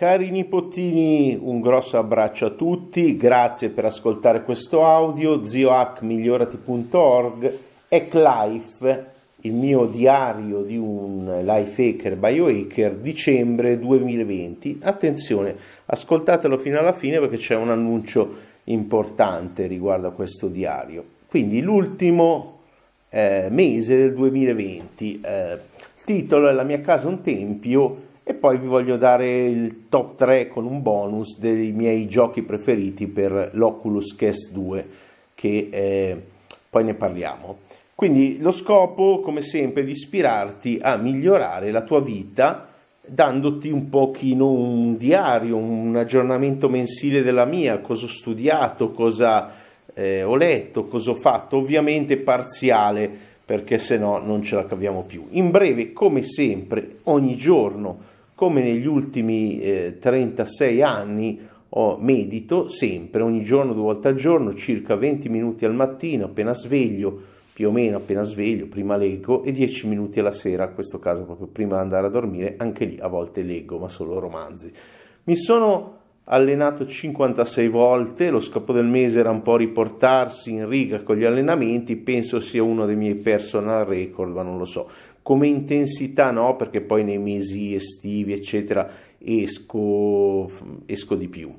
Cari nipotini, un grosso abbraccio a tutti, grazie per ascoltare questo audio, ziohackmigliorati.org, EcLife, il mio diario di un life hacker biohacker dicembre 2020. Attenzione, ascoltatelo fino alla fine perché c'è un annuncio importante riguardo a questo diario. Quindi l'ultimo eh, mese del 2020, eh, il titolo è La mia casa un tempio e poi vi voglio dare il top 3 con un bonus dei miei giochi preferiti per l'Oculus Quest 2 che eh, poi ne parliamo. Quindi lo scopo come sempre è di ispirarti a migliorare la tua vita dandoti un pochino un diario, un aggiornamento mensile della mia, cosa ho studiato, cosa eh, ho letto, cosa ho fatto, ovviamente parziale perché se no non ce la caviamo più. In breve come sempre ogni giorno come negli ultimi eh, 36 anni oh, medito sempre, ogni giorno, due volte al giorno, circa 20 minuti al mattino appena sveglio, più o meno appena sveglio, prima leggo e 10 minuti alla sera, in questo caso proprio prima di andare a dormire, anche lì a volte leggo, ma solo romanzi. Mi sono allenato 56 volte, lo scopo del mese era un po' riportarsi in riga con gli allenamenti, penso sia uno dei miei personal record, ma non lo so come intensità no, perché poi nei mesi estivi, eccetera, esco, esco di più.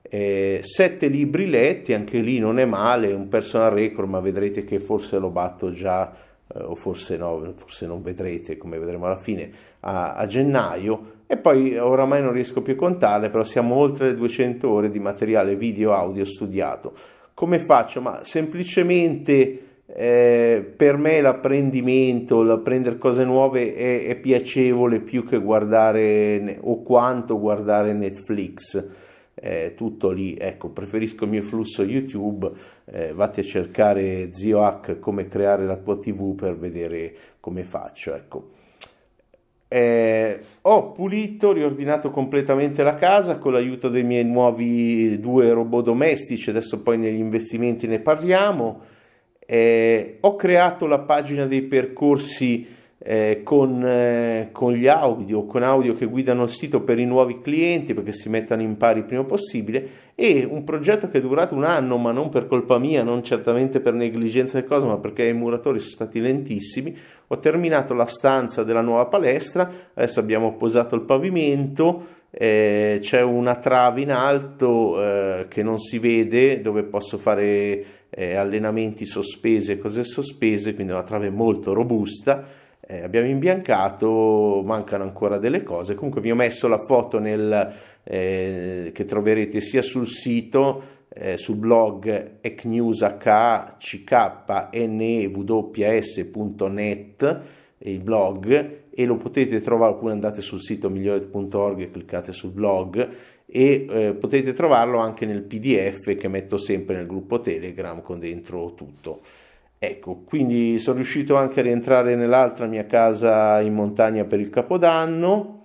Eh, sette libri letti, anche lì non è male, un personal record, ma vedrete che forse lo batto già, eh, o forse no, forse non vedrete, come vedremo alla fine, a, a gennaio. E poi oramai non riesco più a contarle, però siamo oltre le 200 ore di materiale video audio studiato. Come faccio? Ma semplicemente eh, per me l'apprendimento, l'apprendere cose nuove è, è, piacevole più che guardare o quanto guardare Netflix. Eh, tutto lì, ecco, preferisco il mio flusso YouTube, eh, vatti a cercare zio Hack come creare la tua TV per vedere come faccio, ecco. Eh, ho pulito, riordinato completamente la casa con l'aiuto dei miei nuovi due robot domestici, adesso poi negli investimenti ne parliamo eh, ho creato la pagina dei percorsi eh, con, eh, con, gli audio, con audio che guidano il sito per i nuovi clienti perché si mettano in pari il prima possibile e un progetto che è durato un anno ma non per colpa mia, non certamente per negligenza del coso ma perché i muratori sono stati lentissimi ho terminato la stanza della nuova palestra adesso abbiamo posato il pavimento eh, c'è una trave in alto eh, che non si vede dove posso fare eh, allenamenti sospese cose sospese quindi una trave molto robusta eh, abbiamo imbiancato, mancano ancora delle cose. Comunque vi ho messo la foto nel, eh, che troverete sia sul sito, eh, sul blog ecnewshknews.net, il blog, e lo potete trovare oppure andate sul sito migliore.org e cliccate sul blog e eh, potete trovarlo anche nel pdf che metto sempre nel gruppo telegram con dentro tutto. Ecco, quindi sono riuscito anche a rientrare nell'altra mia casa in montagna per il Capodanno.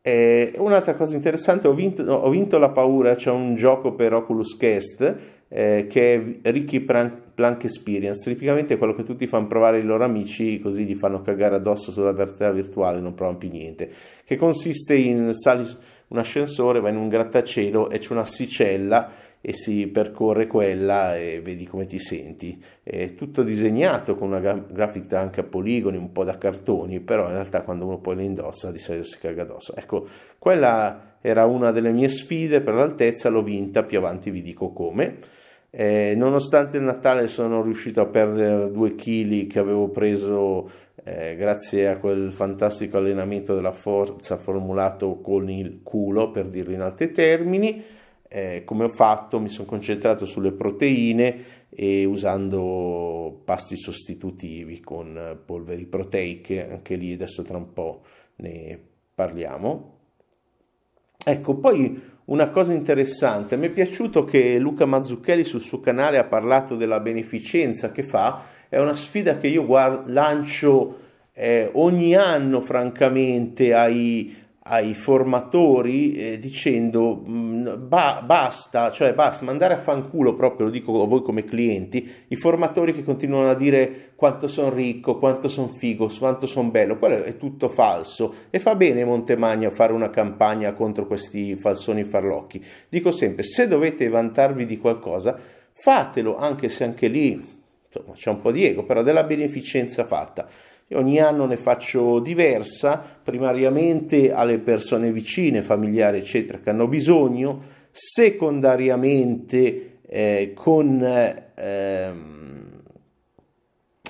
E un'altra cosa interessante, ho vinto, ho vinto la paura, c'è un gioco per Oculus Quest eh, che è Ricky Plank Experience, tipicamente quello che tutti fanno provare i loro amici così gli fanno cagare addosso sulla realtà virtuale, non provano più niente, che consiste in sali un ascensore, vai in un grattacielo e c'è una sicella e si percorre quella e vedi come ti senti. È tutto disegnato con una grafica anche a poligoni, un po' da cartoni, però in realtà quando uno poi le indossa di solito si caga addosso. Ecco, quella era una delle mie sfide per l'altezza, l'ho vinta, più avanti vi dico come. Eh, nonostante il Natale sono riuscito a perdere due chili che avevo preso eh, grazie a quel fantastico allenamento della forza formulato con il culo, per dirlo in altri termini. Eh, come ho fatto mi sono concentrato sulle proteine e usando pasti sostitutivi con polveri proteiche, anche lì adesso tra un po' ne parliamo. Ecco, poi una cosa interessante, mi è piaciuto che Luca Mazzucchelli sul suo canale ha parlato della beneficenza che fa, è una sfida che io guard- lancio eh, ogni anno francamente ai, ai formatori eh, dicendo mm, ba- basta, cioè basta, mandare a fanculo proprio, lo dico a voi come clienti, i formatori che continuano a dire quanto sono ricco, quanto sono figo, quanto sono bello, quello è tutto falso e fa bene Montemagno fare una campagna contro questi falsoni farlocchi. Dico sempre, se dovete vantarvi di qualcosa, fatelo, anche se anche lì insomma, c'è un po' di ego, però della beneficenza fatta. Ogni anno ne faccio diversa, primariamente alle persone vicine, familiari, eccetera, che hanno bisogno, secondariamente eh, con... Ehm,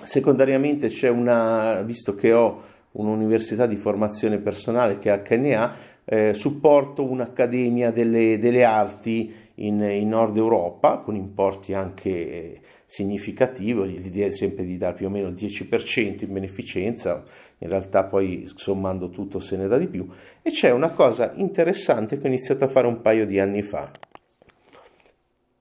secondariamente c'è una, visto che ho un'università di formazione personale che è HNA, eh, supporto un'accademia delle, delle arti in, in Nord Europa con importi anche eh, significativi, l'idea è sempre di dare più o meno il 10% in beneficenza, in realtà poi sommando tutto se ne dà di più e c'è una cosa interessante che ho iniziato a fare un paio di anni fa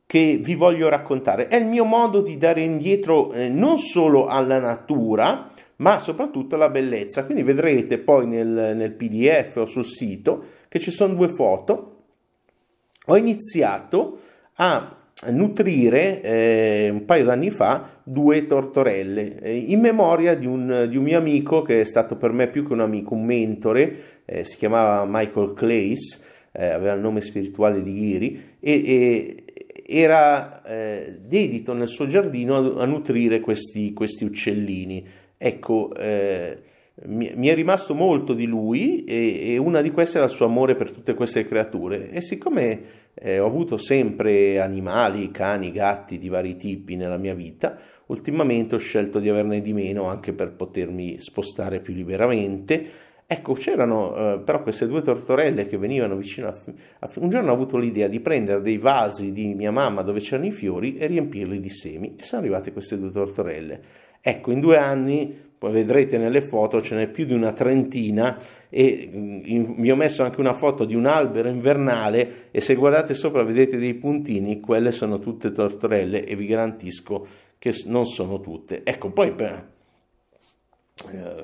che vi voglio raccontare. È il mio modo di dare indietro eh, non solo alla natura, ma soprattutto alla bellezza. Quindi vedrete poi nel, nel PDF o sul sito che ci sono due foto ho iniziato a nutrire eh, un paio d'anni fa due tortorelle eh, in memoria di un, di un, mio amico che è stato per me più che un amico, un mentore, eh, si chiamava Michael Clays, eh, aveva il nome spirituale di Ghiri e, e era eh, dedito nel suo giardino a, a nutrire questi, questi uccellini. Ecco, eh, mi, è rimasto molto di lui e, e, una di queste era il suo amore per tutte queste creature e siccome eh, ho avuto sempre animali, cani, gatti di vari tipi nella mia vita, ultimamente ho scelto di averne di meno anche per potermi spostare più liberamente. Ecco, c'erano eh, però queste due tortorelle che venivano vicino a, a... Un giorno ho avuto l'idea di prendere dei vasi di mia mamma dove c'erano i fiori e riempirli di semi e sono arrivate queste due tortorelle. Ecco, in due anni poi vedrete nelle foto ce n'è più di una trentina e mm, vi ho messo anche una foto di un albero invernale e se guardate sopra vedete dei puntini, quelle sono tutte tortorelle e vi garantisco che non sono tutte. Ecco, poi per, eh,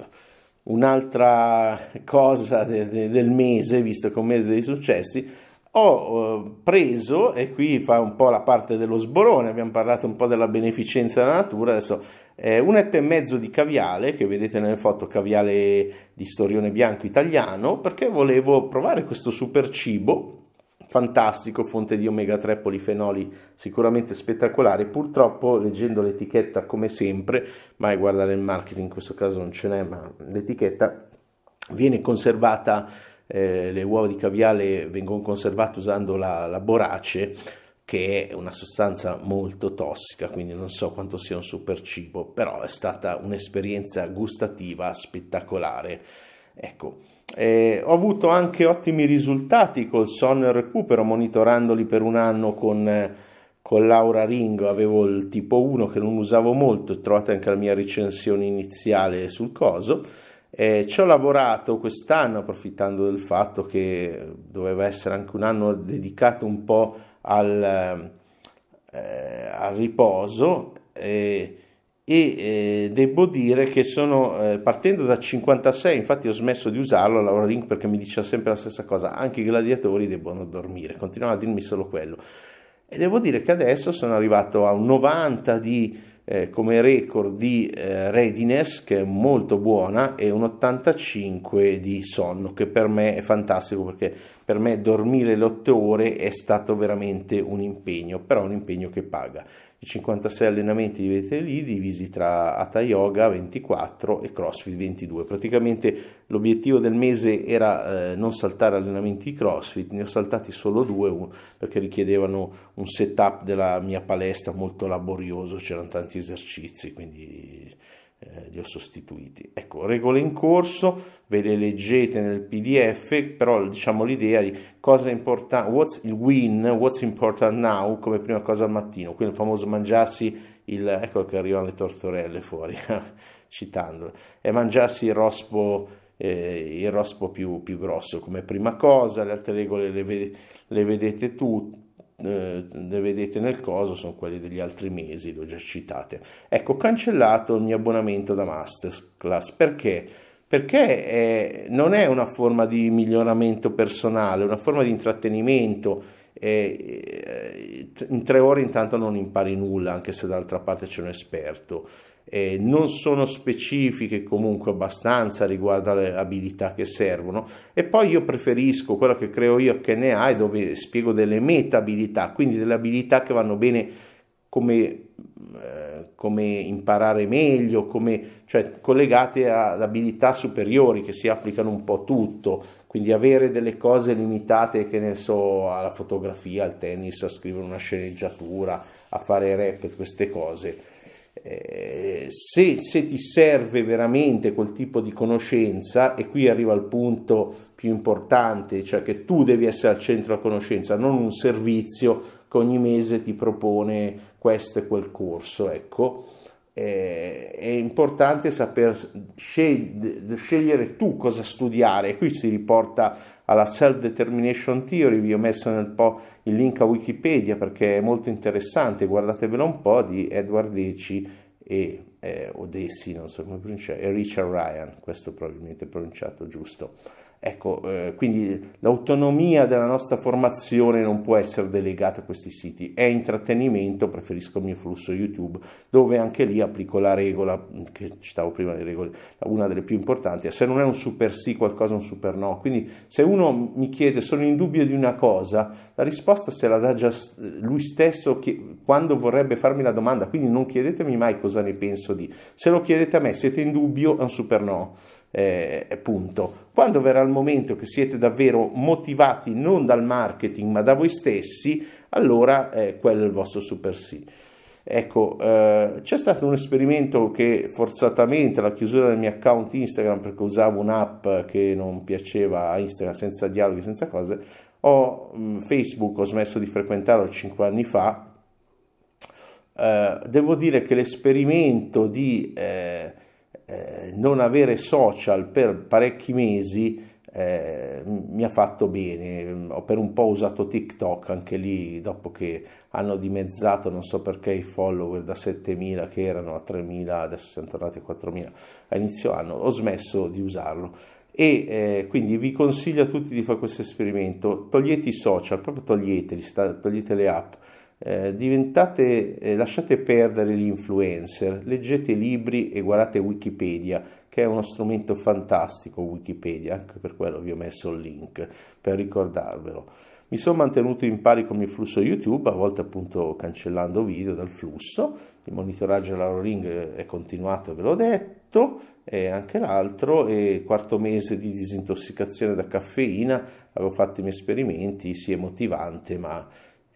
un'altra cosa de, de, del mese, visto che è un mese dei successi, ho eh, preso, e qui fa un po' la parte dello sborone, abbiamo parlato un po' della beneficenza della natura, adesso eh, un etto e mezzo di caviale, che vedete nelle foto, caviale di storione bianco italiano, perché volevo provare questo super cibo, fantastico, fonte di omega 3 polifenoli sicuramente spettacolare. Purtroppo, leggendo l'etichetta come sempre, mai guardare il marketing in questo caso non ce n'è, ma l'etichetta viene conservata eh, le uova di caviale vengono conservate usando la, la borace che è una sostanza molto tossica, quindi non so quanto sia un super cibo, però è stata un'esperienza gustativa spettacolare. Ecco, eh, ho avuto anche ottimi risultati col sonno e recupero, monitorandoli per un anno con, con Laura Ringo, avevo il tipo 1 che non usavo molto, trovate anche la mia recensione iniziale sul coso eh, ci ho lavorato quest'anno approfittando del fatto che doveva essere anche un anno dedicato un po' al, eh, al riposo eh, e devo dire che sono eh, partendo da 56, infatti ho smesso di usarlo la Link perché mi diceva sempre la stessa cosa, anche i gladiatori debbono dormire, continuava a dirmi solo quello. E devo dire che adesso sono arrivato a un 90 di eh, come record di eh, readiness che è molto buona e un 85 di sonno che per me è fantastico perché per me dormire le 8 ore è stato veramente un impegno, però un impegno che paga. 56 allenamenti li vedete lì divisi tra Hatha Yoga 24 e CrossFit 22. Praticamente l'obiettivo del mese era eh, non saltare allenamenti di CrossFit, ne ho saltati solo due perché richiedevano un setup della mia palestra molto laborioso, c'erano tanti esercizi, quindi li ho sostituiti. Ecco, regole in corso, ve le leggete nel PDF, però diciamo l'idea di cosa è importante, what's il win, what's important now, come prima cosa al mattino, quel famoso mangiarsi il, ecco che arrivano le tortorelle fuori, citandolo, è mangiarsi il rospo, eh, il rospo più, più, grosso come prima cosa, le altre regole le, ve, le vedete tutte eh, vedete nel coso sono quelli degli altri mesi, le ho già citate. Ecco, ho cancellato il mio abbonamento da Masterclass perché? Perché eh, non è una forma di miglioramento personale, è una forma di intrattenimento. Eh, in tre ore intanto non impari nulla, anche se dall'altra parte c'è un esperto eh, non sono specifiche comunque abbastanza riguardo alle abilità che servono e poi io preferisco quello che creo io che ne ha e dove spiego delle meta abilità quindi delle abilità che vanno bene come, eh, come imparare meglio come, cioè collegate ad abilità superiori che si applicano un po' tutto quindi avere delle cose limitate che ne so alla fotografia al tennis a scrivere una sceneggiatura a fare rap queste cose eh, se, se, ti serve veramente quel tipo di conoscenza, e qui arriva il punto più importante, cioè che tu devi essere al centro della conoscenza, non un servizio che ogni mese ti propone questo e quel corso, ecco, eh, è importante saper sceg- scegliere tu cosa studiare. qui si riporta alla Self-Determination Theory, vi ho messo nel po' il link a Wikipedia perché è molto interessante, guardatevelo un po' di Edward Deci e eh, Odessi, non so come pronunciare, e Richard Ryan, questo probabilmente è pronunciato giusto. Ecco, eh, quindi l'autonomia della nostra formazione non può essere delegata a questi siti, è intrattenimento, preferisco il mio flusso YouTube, dove anche lì applico la regola, mm, che citavo prima le regole, una delle più importanti, se non è un super sì qualcosa è un super no, quindi se uno mi chiede sono in dubbio di una cosa, la risposta se la dà già eh, lui stesso che, quando vorrebbe farmi la domanda, quindi non chiedetemi mai cosa ne penso di, se lo chiedete a me siete in dubbio è un super no eh, punto. Quando verrà il momento che siete davvero motivati non dal marketing ma da voi stessi, allora eh, quello è il vostro super sì. Ecco, eh, c'è stato un esperimento che forzatamente la chiusura del mio account Instagram, perché usavo un'app che non piaceva a Instagram senza dialoghi, senza cose, ho mh, mm, Facebook, ho smesso di frequentarlo 5 anni fa. Eh, devo dire che l'esperimento di eh, eh, non avere social per parecchi mesi eh, mi ha fatto bene. Ho per un po' usato TikTok anche lì, dopo che hanno dimezzato, non so perché, i follower da 7000 che erano a 3000, adesso siamo tornati a 4000 a inizio anno. Ho smesso di usarlo. E eh, quindi vi consiglio a tutti di fare questo esperimento. Togliete i social, proprio toglieteli, togliete le app eh, diventate, eh, lasciate perdere gli influencer, leggete libri e guardate Wikipedia, che è uno strumento fantastico Wikipedia, anche per quello vi ho messo il link, per ricordarvelo. Mi sono mantenuto in pari con il flusso YouTube, a volte appunto cancellando video dal flusso, il monitoraggio della Ring è continuato, ve l'ho detto, e anche l'altro, e quarto mese di disintossicazione da caffeina, avevo fatto i miei esperimenti, sì è motivante, ma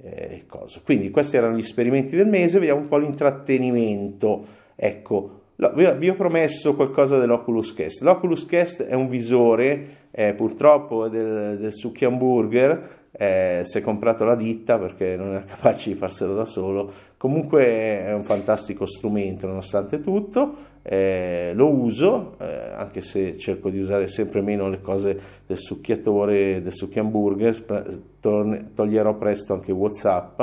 eh, Quindi questi erano gli esperimenti del mese, vediamo un po' l'intrattenimento. Ecco, vi ho promesso qualcosa dell'Oculus Quest. L'Oculus Quest è un visore, eh, purtroppo, del, del Succhi Hamburger, eh, si è comprato la ditta perché non era capace di farselo da solo. Comunque è un fantastico strumento nonostante tutto, eh, lo uso eh, anche se cerco di usare sempre meno le cose del succhiatore, del succhi hamburger. toglierò presto anche Whatsapp,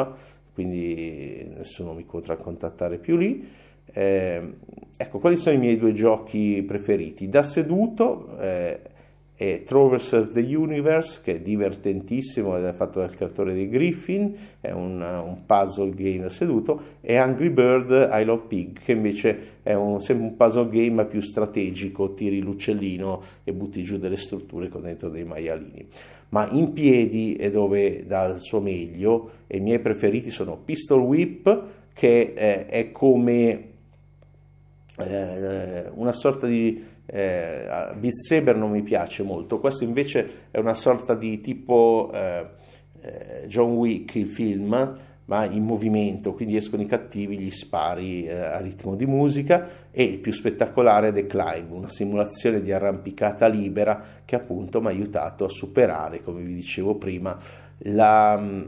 quindi nessuno mi potrà contattare più lì. Eh, ecco, quali sono i miei due giochi preferiti? Da seduto eh, e Travers of the Universe che è divertentissimo ed è fatto dal creatore di Griffin è un, un puzzle game seduto e Angry Bird I Love Pig che invece è un, sempre un puzzle game più strategico tiri l'uccellino e butti giù delle strutture con dentro dei maialini ma in piedi è dove dà il suo meglio e i miei preferiti sono Pistol Whip che è, è come eh, una sorta di eh, Beat Saber non mi piace molto, questo invece è una sorta di tipo eh, eh, John Wick il film, ma in movimento, quindi escono i cattivi, gli spari eh, a ritmo di musica e il più spettacolare è The Climb, una simulazione di arrampicata libera che appunto mi ha aiutato a superare, come vi dicevo prima, la mm,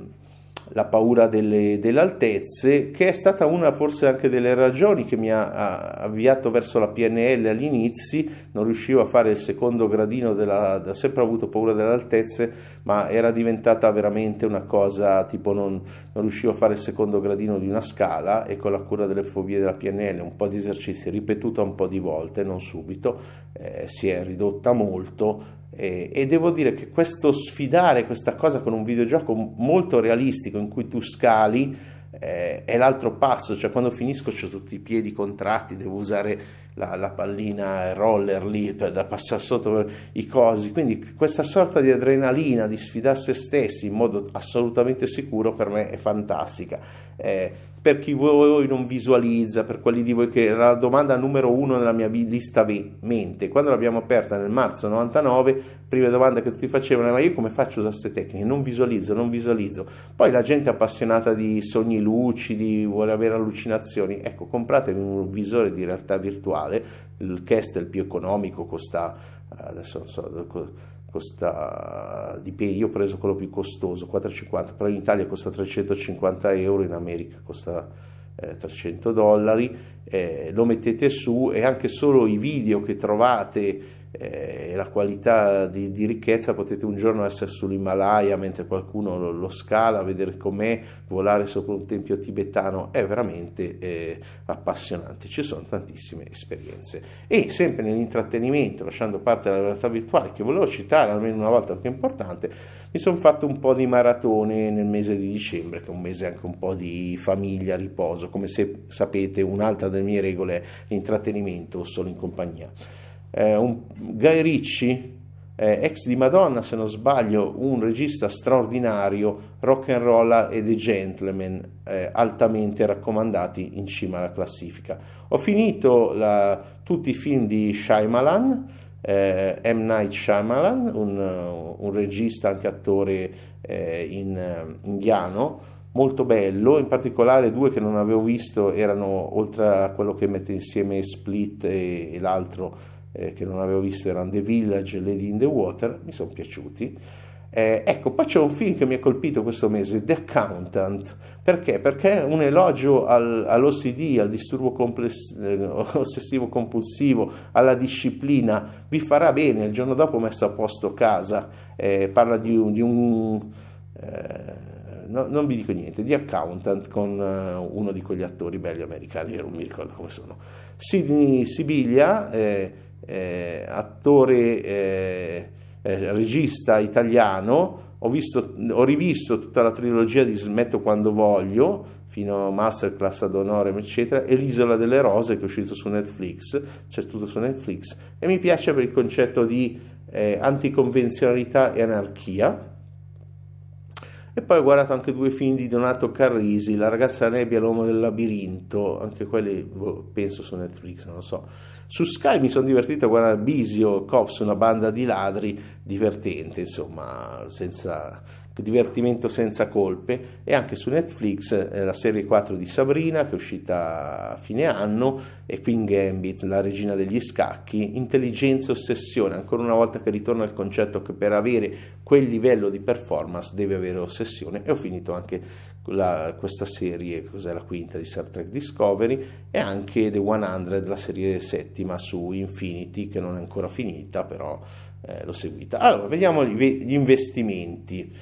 la paura delle, delle, altezze, che è stata una forse anche delle ragioni che mi ha avviato verso la PNL all'inizio, non riuscivo a fare il secondo gradino, della, ho sempre avuto paura delle altezze, ma era diventata veramente una cosa tipo non, non riuscivo a fare il secondo gradino di una scala e con la cura delle fobie della PNL, un po' di esercizi ripetuta un po' di volte, non subito, eh, si è ridotta molto e, e devo dire che questo sfidare questa cosa con un videogioco molto realistico in cui tu scali eh, è l'altro passo, cioè quando finisco ho tutti i piedi contratti, devo usare la, la pallina roller lì per, da passare sotto i cosi, quindi questa sorta di adrenalina di sfidare se stessi in modo assolutamente sicuro per me è fantastica. Eh, per chi voi non visualizza, per quelli di voi che era la domanda numero uno nella mia lista ve- mente, quando l'abbiamo aperta nel marzo 99, prima domanda che tutti facevano, eh, ma io come faccio a usare queste tecniche? Non visualizzo, non visualizzo. Poi la gente appassionata di sogni lucidi, vuole avere allucinazioni, ecco, compratevi un visore di realtà virtuale uguale, il Kestel più economico costa, eh, adesso non so, costa, dipende, io ho preso quello più costoso, 4,50, però in Italia costa 350 euro, in America costa eh, 300 dollari eh, lo mettete su e anche solo i video che trovate eh, la qualità di, di, ricchezza potete un giorno essere sull'Himalaya mentre qualcuno lo, lo scala, vedere com'è, volare sopra un tempio tibetano, è veramente eh, appassionante, ci sono tantissime esperienze. E sempre nell'intrattenimento, lasciando parte la realtà virtuale, che volevo citare almeno una volta perché è importante, mi sono fatto un po' di maratone nel mese di dicembre, che è un mese anche un po' di famiglia, riposo, come se sapete un'altra delle delle mie regole l'intrattenimento solo in compagnia. Eh, un, Guy Ricci, eh, ex di Madonna se non sbaglio, un regista straordinario, rock and roll e The Gentleman, eh, altamente raccomandati in cima alla classifica. Ho finito la, tutti i film di Shyamalan, eh, M. Night Shyamalan, un, un regista anche attore eh, in, eh, indiano, molto bello, in particolare due che non avevo visto erano, oltre a quello che mette insieme Split e, e l'altro eh, che non avevo visto erano The Village e Lady in the Water, mi sono piaciuti. Eh, ecco, poi c'è un film che mi ha colpito questo mese, The Accountant. Perché? Perché è un elogio al, all'OCD, al disturbo compless- eh, ossessivo compulsivo, alla disciplina. Vi farà bene, il giorno dopo ho messo a posto casa. Eh, parla di, di un... Eh, no, non vi dico niente, di Accountant con eh, uno di quegli attori belli americani, che non mi ricordo come sono. Sidney Sibiglia, eh, eh, attore, eh, eh, regista italiano, ho, visto, ho, rivisto tutta la trilogia di Smetto quando voglio, fino a Masterclass ad Honorem, eccetera, e l'Isola delle Rose che è uscito su Netflix, c'è tutto su Netflix, e mi piace per il concetto di eh, anticonvenzionalità e anarchia, e poi ho guardato anche due film di Donato Carrisi, La ragazza nebbia e l'uomo del labirinto, anche quelli boh, penso su Netflix, non lo so. Su Sky mi sono divertito a guardare Bisio, Cops, una banda di ladri, divertente, insomma, senza divertimento senza colpe e anche su Netflix eh, la serie 4 di Sabrina che è uscita a fine anno e Queen Gambit, la regina degli scacchi, intelligenza e ossessione, ancora una volta che ritorna al concetto che per avere quel livello di performance deve avere ossessione e ho finito anche la, questa serie, cos'è la quinta di Star Trek Discovery e anche The 100, la serie settima su Infinity che non è ancora finita però eh, l'ho seguita. Allora, vediamo gli investimenti.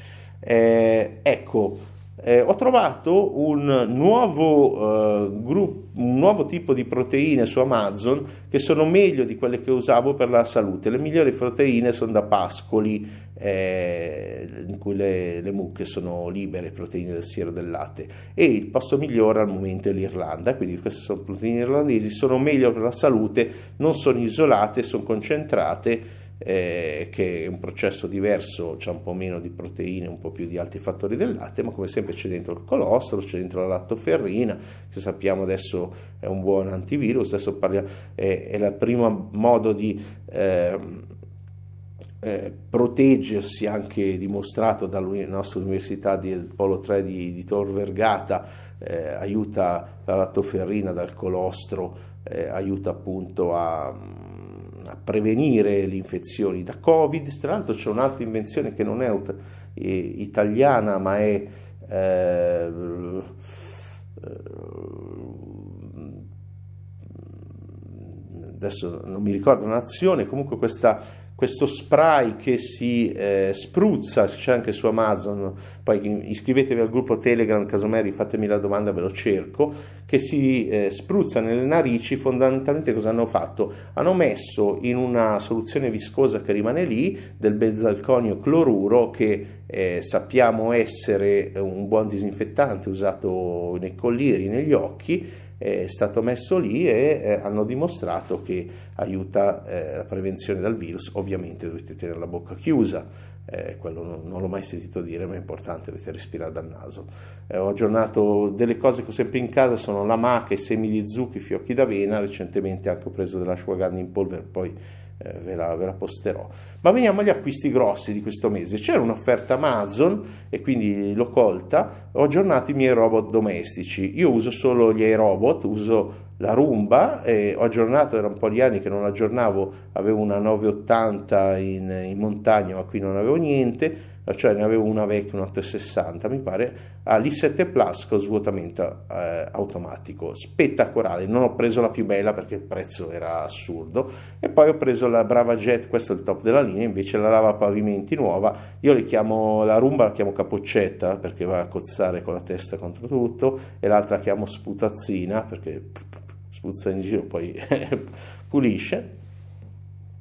Eh, ecco, eh, ho trovato un nuovo, eh, gruppo, un nuovo tipo di proteine su Amazon che sono meglio di quelle che usavo per la salute. Le migliori proteine sono da pascoli, eh, in cui le, le, mucche sono libere, proteine del siero del latte. E il posto migliore al momento è l'Irlanda, quindi queste sono proteine irlandesi, sono meglio per la salute, non sono isolate, sono concentrate eh, che è un processo diverso, c'è un po' meno di proteine, un po' più di altri fattori del latte, ma come sempre c'è dentro il colostro, c'è dentro la lattoferrina, che sappiamo adesso è un buon antivirus, adesso parliamo, è, è il primo modo di... Eh, eh, proteggersi anche dimostrato dalla nostra università del Polo 3 di, di Tor Vergata, eh, aiuta la lattoferrina dal colostro, eh, aiuta appunto a, prevenire le infezioni da Covid. Tra l'altro c'è un'altra invenzione che non è eh, italiana ma è... Eh, eh, adesso non mi ricordo un'azione, comunque questa questo spray che si eh, spruzza, c'è anche su Amazon, poi iscrivetevi al gruppo Telegram, casomai fatemi la domanda, ve lo cerco, che si eh, spruzza nelle narici, fondamentalmente cosa hanno fatto? Hanno messo in una soluzione viscosa che rimane lì del benzalconio cloruro che eh, sappiamo essere un buon disinfettante usato nei collieri, negli occhi, è stato messo lì e eh, hanno dimostrato che aiuta eh, la prevenzione dal virus. Ovviamente dovete tenere la bocca chiusa eh, quello non, non, l'ho mai sentito dire, ma è importante, dovete respirare dal naso. Eh, ho aggiornato delle cose che ho sempre in casa, sono la maca, i semi di zucchi, i fiocchi d'avena, recentemente anche ho preso dell'ashwagandha in polvere, poi eh, ve, la, ve, la, posterò. Ma veniamo agli acquisti grossi di questo mese. C'era un'offerta Amazon e quindi l'ho colta. Ho aggiornato i miei robot domestici. Io uso solo gli robot, uso la rumba, ho aggiornato, era un po' di anni che non aggiornavo, avevo una 980 in, in montagna ma qui non avevo niente, cioè ne avevo una vecchia, una 360 mi pare, all'i7 Plus con svuotamento eh, automatico, spettacolare, non ho preso la più bella perché il prezzo era assurdo e poi ho preso la Brava Jet, questo è il top della linea, invece la lava pavimenti nuova, io le chiamo, la rumba la chiamo capoccetta perché va a cozzare con la testa contro tutto e l'altra la chiamo sputazzina perché spruzza in giro, poi pulisce.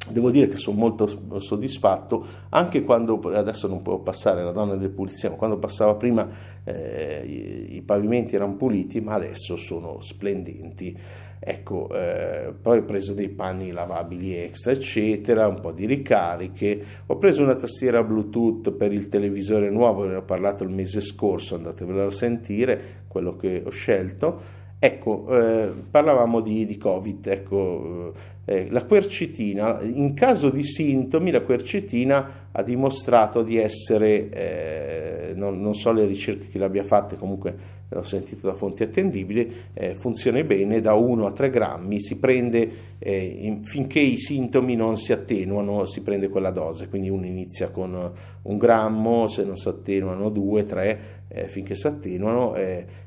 Devo dire che sono molto soddisfatto, anche quando, adesso non può passare la donna del pulizia, ma quando passava prima eh, i, i, pavimenti erano puliti, ma adesso sono splendenti. Ecco, eh, poi ho preso dei panni lavabili extra, eccetera, un po' di ricariche, ho preso una tastiera Bluetooth per il televisore nuovo, ne ho parlato il mese scorso, andatevelo a sentire, quello che ho scelto Ecco, eh, parlavamo di, di, Covid, ecco, eh, eh, la quercetina, in caso di sintomi la quercetina ha dimostrato di essere, eh, non, non, so le ricerche che l'abbia fatte, comunque l'ho sentito da fonti attendibili, eh, funziona bene da 1 a 3 grammi, si prende eh, in, finché i sintomi non si attenuano, si prende quella dose, quindi uno inizia con un grammo, se non si attenuano 2, 3, finché si attenuano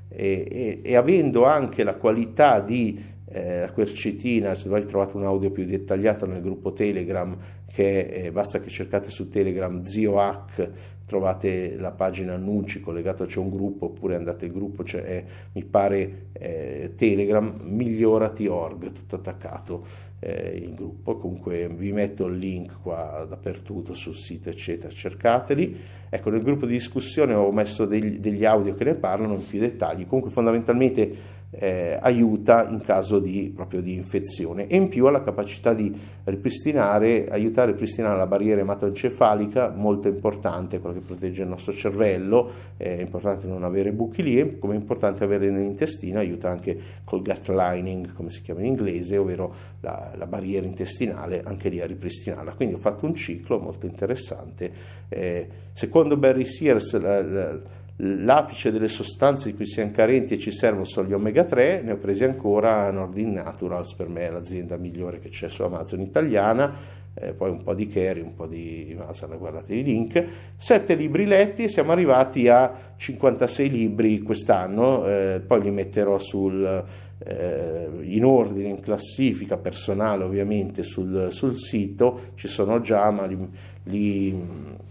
e, e, e avendo anche la qualità di eh, quercetina, se mai trovato un audio più dettagliato nel gruppo Telegram che eh, basta che cercate su Telegram Zio Hack, trovate la pagina annunci, collegato c'è un gruppo, oppure andate al gruppo, cioè, eh, mi pare eh, Telegram migliorati.org, tutto attaccato eh, il gruppo, comunque vi metto il link qua dappertutto sul sito eccetera, cercateli. Ecco, nel gruppo di discussione ho messo degli, degli audio che ne parlano in più dettagli, comunque fondamentalmente eh, aiuta in caso di, proprio di infezione e in più ha la capacità di ripristinare, aiutare a ripristinare la barriera ematoencefalica, molto importante, quella che protegge il nostro cervello, è importante non avere buchi lì, come è importante avere nell'intestino, aiuta anche col gut lining, come si chiama in inglese, ovvero la, la barriera intestinale, anche lì a ripristinarla. Quindi ho fatto un ciclo molto interessante. Eh, secondo Barry Sears, la, la, L'apice delle sostanze di cui siamo carenti e ci servono sono gli omega 3, ne ho presi ancora Nord in Naturals, per me è l'azienda migliore che c'è su Amazon italiana, eh, poi un po' di Kerry, un po' di Masana, guardate i link. Sette libri letti e siamo arrivati a 56 libri quest'anno, eh, poi li metterò sul, eh, in ordine, in classifica personale ovviamente sul, sul, sito, ci sono già, ma li, li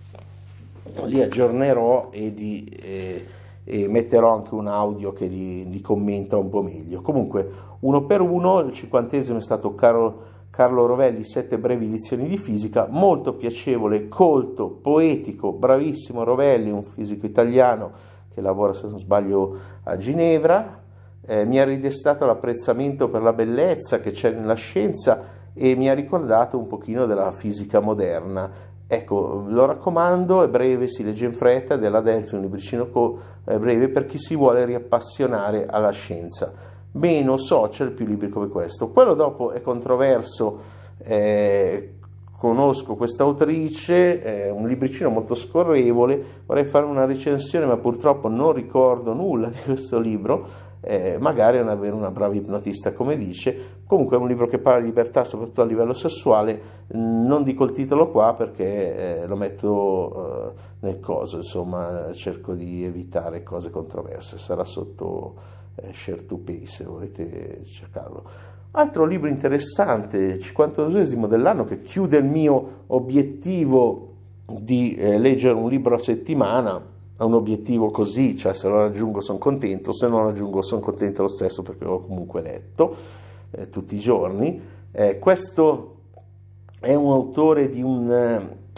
Ecco, li aggiornerò e, di, eh, e metterò anche un audio che li, li, commenta un po' meglio. Comunque, uno per uno, il cinquantesimo è stato Carlo, Carlo Rovelli, sette brevi lezioni di fisica, molto piacevole, colto, poetico, bravissimo Rovelli, un fisico italiano che lavora, se non sbaglio, a Ginevra. Eh, mi ha ridestato l'apprezzamento per la bellezza che c'è nella scienza e mi ha ricordato un pochino della fisica moderna. Ecco, lo raccomando, è breve, si legge in fretta ed è la Delphi, un libricino co- eh, breve per chi si vuole riappassionare alla scienza. Meno social, più libri come questo. Quello dopo è controverso, eh, conosco questa autrice, è un libricino molto scorrevole, vorrei fare una recensione ma purtroppo non ricordo nulla di questo libro, eh, magari è una, una brava ipnotista come dice, comunque è un libro che parla di libertà soprattutto a livello sessuale, non dico il titolo qua perché eh, lo metto eh, nel coso, insomma cerco di evitare cose controverse, sarà sotto share to pay se volete cercarlo. Altro libro interessante, 52 esimo dell'anno, che chiude il mio obiettivo di eh, leggere un libro a settimana, è un obiettivo così, cioè se lo raggiungo sono contento, se non lo raggiungo sono contento lo stesso perché l'ho comunque letto eh, tutti i giorni. Eh, questo è un autore di un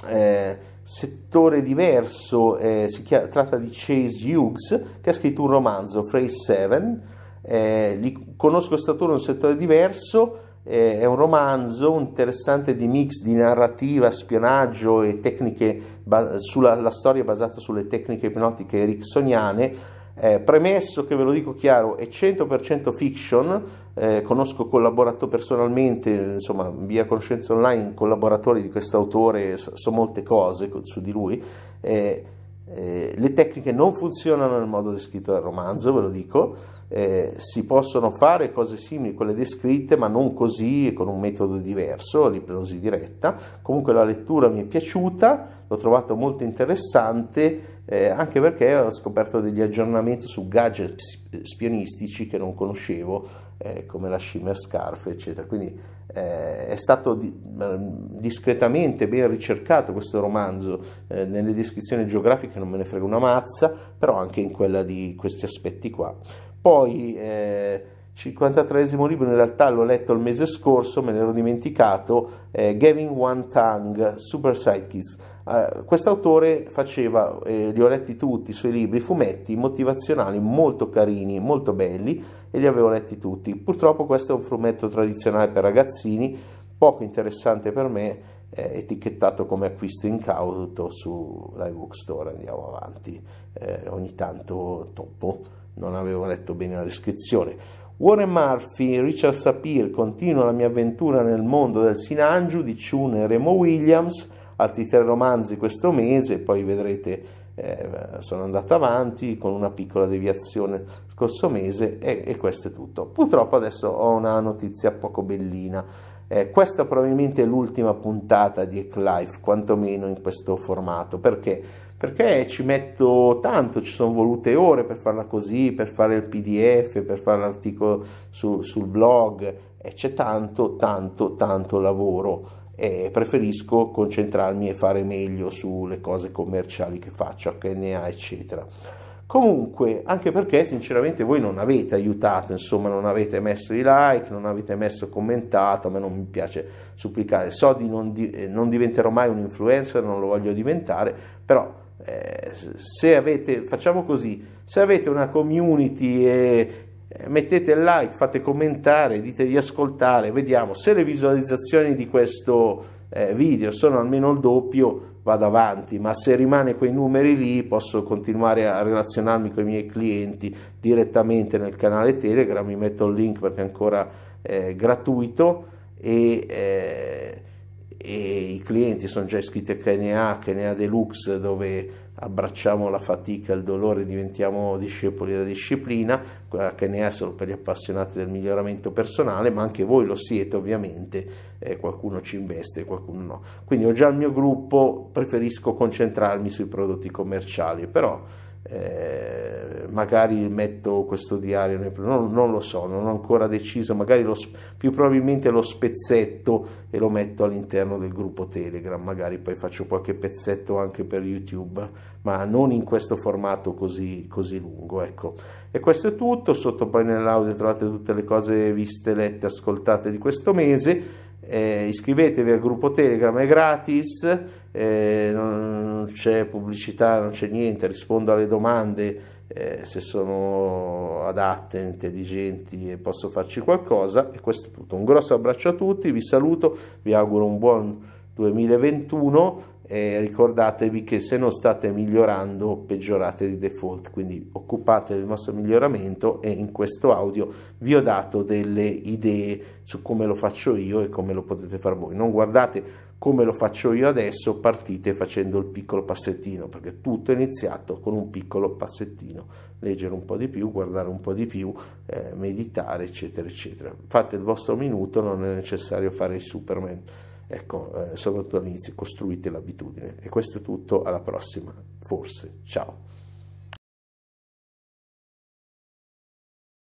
eh, settore diverso, eh, si chiama, tratta di Chase Hughes, che ha scritto un romanzo, Phrase 7, eh, li, conosco Statura un settore diverso, eh, è un romanzo interessante di mix di narrativa, spionaggio e tecniche ba- sulla storia basata sulle tecniche ipnotiche ericksoniane. Eh, premesso che ve lo dico chiaro, è 100% fiction, eh, conosco collaborato personalmente, insomma, via Conoscenza Online, collaboratori di questo autore, so, so molte cose su di lui. Eh, eh, le tecniche non funzionano nel modo descritto dal romanzo, ve lo dico, eh, si possono fare cose simili a quelle descritte, ma non così, e con un metodo diverso, l'ipnosi diretta. Comunque la lettura mi è piaciuta, l'ho trovato molto interessante, eh, anche perché ho scoperto degli aggiornamenti su gadget spionistici che non conoscevo eh, come la Shimmer Scarf, eccetera. Quindi eh, è stato di, ehm, discretamente ben ricercato questo romanzo, eh, nelle descrizioni geografiche non me ne frega una mazza, però anche in quella di questi aspetti qua. Poi... Eh, 53 libro in realtà l'ho letto il mese scorso, me ne ero dimenticato, eh, Gavin One Tongue, Super Sidekicks eh, questo autore faceva, eh, li ho letti tutti, i suoi libri, fumetti motivazionali molto carini, molto belli e li avevo letti tutti. Purtroppo questo è un fumetto tradizionale per ragazzini, poco interessante per me, eh, etichettato come acquisto incauto su Live Store, andiamo avanti, eh, ogni tanto topo, non avevo letto bene la descrizione. Warren Murphy, Richard Sapir, continua la mia avventura nel mondo del Sinanju di Chun e Remo Williams, altri tre romanzi questo mese, poi vedrete eh, sono andato avanti con una piccola deviazione scorso mese e, e questo è tutto. Purtroppo adesso ho una notizia poco bellina. Eh, questa probabilmente è l'ultima puntata di Life, quantomeno in questo formato, perché? Perché ci metto tanto, ci sono volute ore per farla così, per fare il PDF, per fare l'articolo su, sul blog, e c'è tanto, tanto, tanto lavoro e preferisco concentrarmi e fare meglio sulle cose commerciali che faccio, HNA eccetera. Comunque, anche perché sinceramente voi non avete aiutato, insomma, non avete messo i like, non avete messo commentato, a me non mi piace supplicare. So di non, di, eh, non diventerò mai un influencer, non lo voglio diventare, però eh, se avete, facciamo così, se avete una community e, eh, mettete like, fate commentare, dite di ascoltare, vediamo se le visualizzazioni di questo eh, video sono almeno il doppio vado avanti ma se rimane quei numeri lì posso continuare a relazionarmi con i miei clienti direttamente nel canale telegram vi metto il link perché è ancora eh, gratuito e eh, e i clienti sono già iscritti a KNA, KNA Deluxe dove abbracciamo la fatica, il dolore, diventiamo discepoli della disciplina, KNA è solo per gli appassionati del miglioramento personale, ma anche voi lo siete ovviamente, eh, qualcuno ci investe, qualcuno no. Quindi ho già il mio gruppo, preferisco concentrarmi sui prodotti commerciali, però eh, magari metto questo diario, non, non, lo so, non ho ancora deciso, magari lo, più probabilmente lo spezzetto e lo metto all'interno del gruppo Telegram, magari poi faccio qualche pezzetto anche per YouTube, ma non in questo formato così, così lungo. Ecco. E questo è tutto, sotto poi nell'audio trovate tutte le cose viste, lette, ascoltate di questo mese eh, iscrivetevi al gruppo Telegram, è gratis, eh, non c'è pubblicità, non c'è niente, rispondo alle domande eh, se sono adatte, intelligenti e posso farci qualcosa. E questo è tutto. Un grosso abbraccio a tutti, vi saluto, vi auguro un buon 2021 eh, ricordatevi che se non state migliorando peggiorate di default quindi occupatevi del vostro miglioramento e in questo audio vi ho dato delle idee su come lo faccio io e come lo potete fare voi non guardate come lo faccio io adesso partite facendo il piccolo passettino perché tutto è iniziato con un piccolo passettino leggere un po' di più guardare un po' di più eh, meditare eccetera eccetera fate il vostro minuto non è necessario fare il superman Ecco, eh, soprattutto all'inizio, costruite l'abitudine. E questo è tutto, alla prossima, forse. Ciao.